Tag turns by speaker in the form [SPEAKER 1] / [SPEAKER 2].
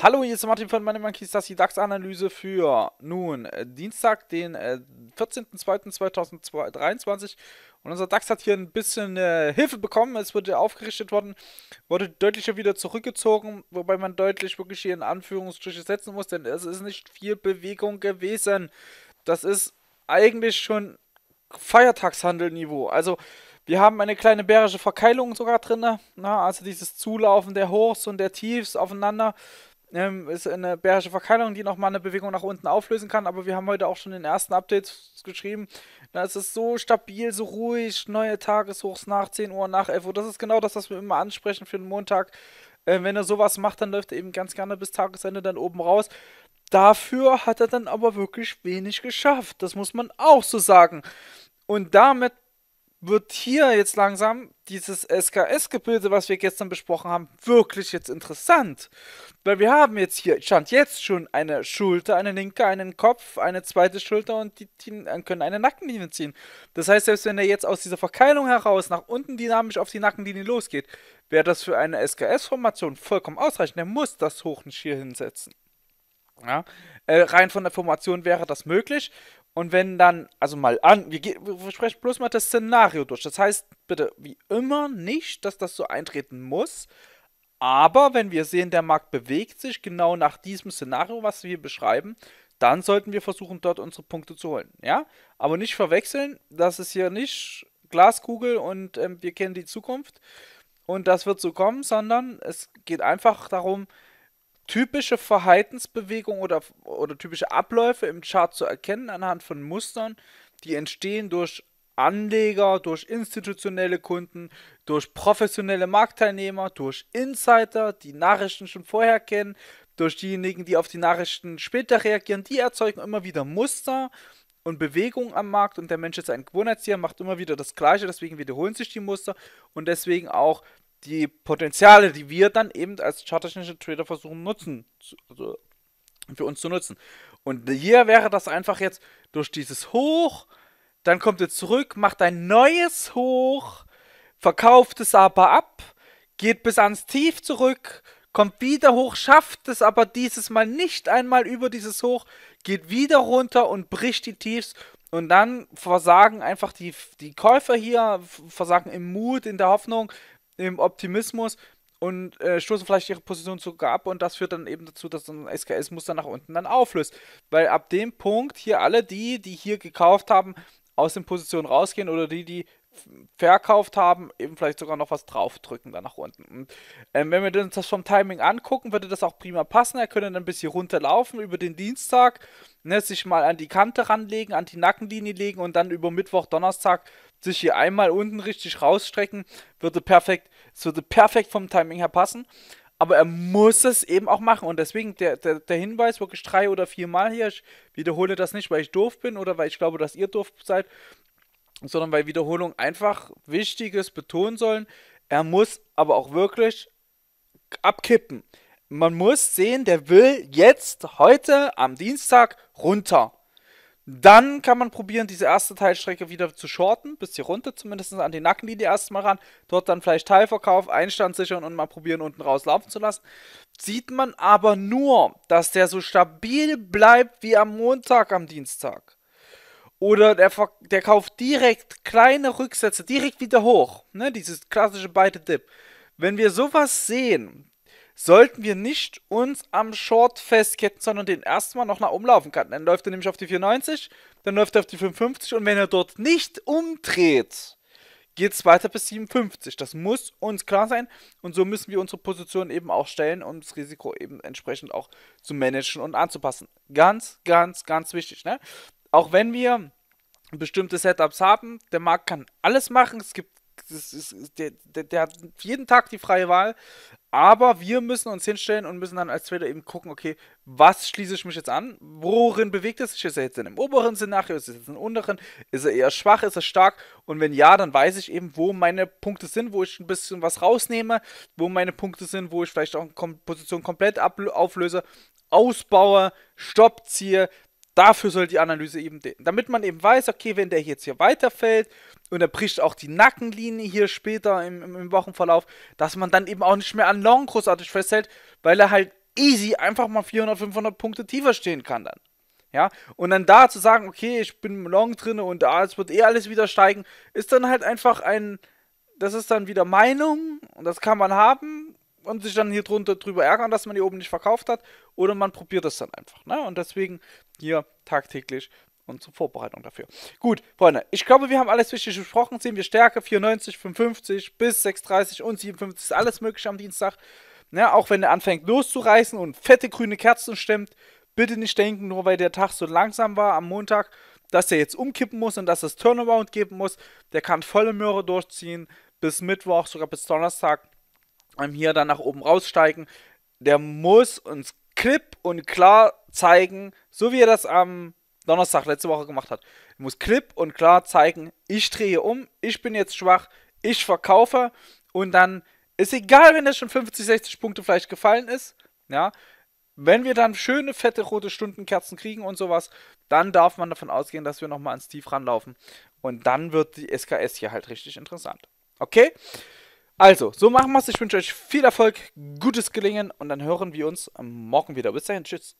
[SPEAKER 1] Hallo, hier ist Martin von Money Monkeys, das ist die DAX-Analyse für nun äh, Dienstag, den 14.02.2023. Äh, Und unser DAX hat hier ein bisschen äh, Hilfe bekommen. Es wurde aufgerichtet worden, wurde deutlicher wieder zurückgezogen, wobei man deutlich wirklich hier in Anführungsstriche setzen muss, denn es ist nicht viel Bewegung gewesen. Das ist eigentlich schon Feiertagshandelniveau. Also, wir haben eine kleine bärische Verkeilung sogar drin, ne? na, also dieses Zulaufen der Hochs und der Tiefs aufeinander. Ähm, ist eine bärische Verkeilung, die nochmal eine Bewegung nach unten auflösen kann, aber wir haben heute auch schon den ersten Update geschrieben. Na, es ist so stabil, so ruhig, neue Tageshochs nach 10 Uhr, nach 11 Uhr. Das ist genau das, was wir immer ansprechen für den Montag. Äh, wenn er sowas macht, dann läuft er eben ganz gerne bis Tagesende dann oben raus. Dafür hat er dann aber wirklich wenig geschafft. Das muss man auch so sagen. Und damit wird hier jetzt langsam dieses SKS-Gebilde, was wir gestern besprochen haben, wirklich jetzt interessant. Weil wir haben jetzt hier, stand jetzt schon eine Schulter, eine linke, einen Kopf, eine zweite Schulter und die, die können eine Nackenlinie ziehen. Das heißt, selbst wenn er jetzt aus dieser Verkeilung heraus nach unten dynamisch auf die Nackenlinie losgeht, wäre das für eine SKS-Formation vollkommen ausreichend. Er muss das Hochenschier hinsetzen. Ja? Äh, rein von der Formation wäre das möglich. Und wenn dann, also mal an, wir, wir sprechen bloß mal das Szenario durch. Das heißt bitte wie immer nicht, dass das so eintreten muss. Aber wenn wir sehen, der Markt bewegt sich genau nach diesem Szenario, was wir hier beschreiben, dann sollten wir versuchen, dort unsere Punkte zu holen. Ja? Aber nicht verwechseln, das ist hier nicht Glaskugel und ähm, wir kennen die Zukunft und das wird so kommen, sondern es geht einfach darum, typische Verhaltensbewegungen oder, oder typische Abläufe im Chart zu erkennen anhand von Mustern, die entstehen durch Anleger, durch institutionelle Kunden, durch professionelle Marktteilnehmer, durch Insider, die Nachrichten schon vorher kennen, durch diejenigen, die auf die Nachrichten später reagieren, die erzeugen immer wieder Muster und Bewegungen am Markt und der Mensch ist ein Gewohnheitstier, macht immer wieder das Gleiche, deswegen wiederholen sich die Muster und deswegen auch die Potenziale, die wir dann eben als charttechnische Trader versuchen nutzen, also für uns zu nutzen. Und hier wäre das einfach jetzt durch dieses Hoch, dann kommt ihr zurück, macht ein neues Hoch, verkauft es aber ab, geht bis ans Tief zurück, kommt wieder hoch, schafft es aber dieses Mal nicht einmal über dieses Hoch, geht wieder runter und bricht die Tiefs. Und dann versagen einfach die, die Käufer hier, versagen im Mut, in der Hoffnung, im Optimismus und äh, stoßen vielleicht ihre Position sogar ab und das führt dann eben dazu, dass dann SKS-Muster nach unten dann auflöst. Weil ab dem Punkt hier alle die, die hier gekauft haben, aus den Positionen rausgehen oder die, die verkauft haben, eben vielleicht sogar noch was draufdrücken da nach unten. Und ähm, wenn wir uns das vom Timing angucken, würde das auch prima passen. Er könnte dann ein bisschen runterlaufen über den Dienstag, ne, sich mal an die Kante ranlegen, an die Nackenlinie legen und dann über Mittwoch, Donnerstag sich hier einmal unten richtig rausstrecken, würde perfekt, es würde perfekt vom Timing her passen. Aber er muss es eben auch machen. Und deswegen der, der, der Hinweis wirklich drei oder vier Mal hier. Ich wiederhole das nicht, weil ich doof bin oder weil ich glaube, dass ihr doof seid sondern weil Wiederholungen einfach Wichtiges betonen sollen. Er muss aber auch wirklich abkippen. Man muss sehen, der will jetzt heute am Dienstag runter. Dann kann man probieren, diese erste Teilstrecke wieder zu shorten, bis hier runter, zumindest an die Nackenlinie erstmal ran. Dort dann vielleicht Teilverkauf, Einstand sichern und mal probieren, unten raus laufen zu lassen. Sieht man aber nur, dass der so stabil bleibt wie am Montag, am Dienstag. Oder der, der kauft direkt kleine Rücksätze, direkt wieder hoch. Ne? Dieses klassische beide Dip. Wenn wir sowas sehen, sollten wir nicht uns am Short festketten, sondern den ersten Mal noch nach oben laufen kann. Dann läuft er nämlich auf die 490, dann läuft er auf die 550 und wenn er dort nicht umdreht, geht es weiter bis 57. Das muss uns klar sein und so müssen wir unsere Position eben auch stellen, um das Risiko eben entsprechend auch zu managen und anzupassen. Ganz, ganz, ganz wichtig. Ne? auch wenn wir bestimmte Setups haben, der Markt kann alles machen. Es gibt, es ist, der, der, der, hat jeden Tag die freie Wahl. Aber wir müssen uns hinstellen und müssen dann als Trader eben gucken, okay, was schließe ich mich jetzt an? Worin bewegt es sich? Ist er jetzt in einem oberen Szenario? Ist er jetzt im unteren? Ist er eher schwach? Ist er stark? Und wenn ja, dann weiß ich eben, wo meine Punkte sind, wo ich ein bisschen was rausnehme, wo meine Punkte sind, wo ich vielleicht auch eine Position komplett auflöse, ausbaue, Stopp ziehe, Dafür soll die Analyse eben, damit man eben weiß, okay, wenn der jetzt hier weiterfällt und er bricht auch die Nackenlinie hier später im, im Wochenverlauf, dass man dann eben auch nicht mehr an Long großartig festhält, weil er halt easy einfach mal 400, 500 Punkte tiefer stehen kann dann. Ja, und dann da zu sagen, okay, ich bin Long drin und ah, es wird eh alles wieder steigen, ist dann halt einfach ein, das ist dann wieder Meinung und das kann man haben, und sich dann hier drunter drüber ärgern, dass man die oben nicht verkauft hat. Oder man probiert es dann einfach. Ne? Und deswegen hier tagtäglich unsere Vorbereitung dafür. Gut, Freunde, ich glaube, wir haben alles Wichtige besprochen. Sehen wir Stärke 94, 55 bis 630 und 57 ist alles möglich am Dienstag. Ja, ne, auch wenn er anfängt loszureißen und fette grüne Kerzen stemmt, bitte nicht denken, nur weil der Tag so langsam war am Montag, dass er jetzt umkippen muss und dass es Turnaround geben muss. Der kann volle Möhre durchziehen bis Mittwoch, sogar bis Donnerstag hier dann nach oben raussteigen, der muss uns klipp und klar zeigen, so wie er das am Donnerstag letzte Woche gemacht hat. Er muss klipp und klar zeigen, ich drehe um, ich bin jetzt schwach, ich verkaufe und dann ist egal, wenn das schon 50, 60 Punkte vielleicht gefallen ist, ja, wenn wir dann schöne, fette, rote Stundenkerzen kriegen und sowas, dann darf man davon ausgehen, dass wir nochmal ans Tief ranlaufen. Und dann wird die SKS hier halt richtig interessant. Okay? Also, so machen wir es. Ich wünsche euch viel Erfolg, gutes Gelingen und dann hören wir uns morgen wieder. Bis dahin, tschüss.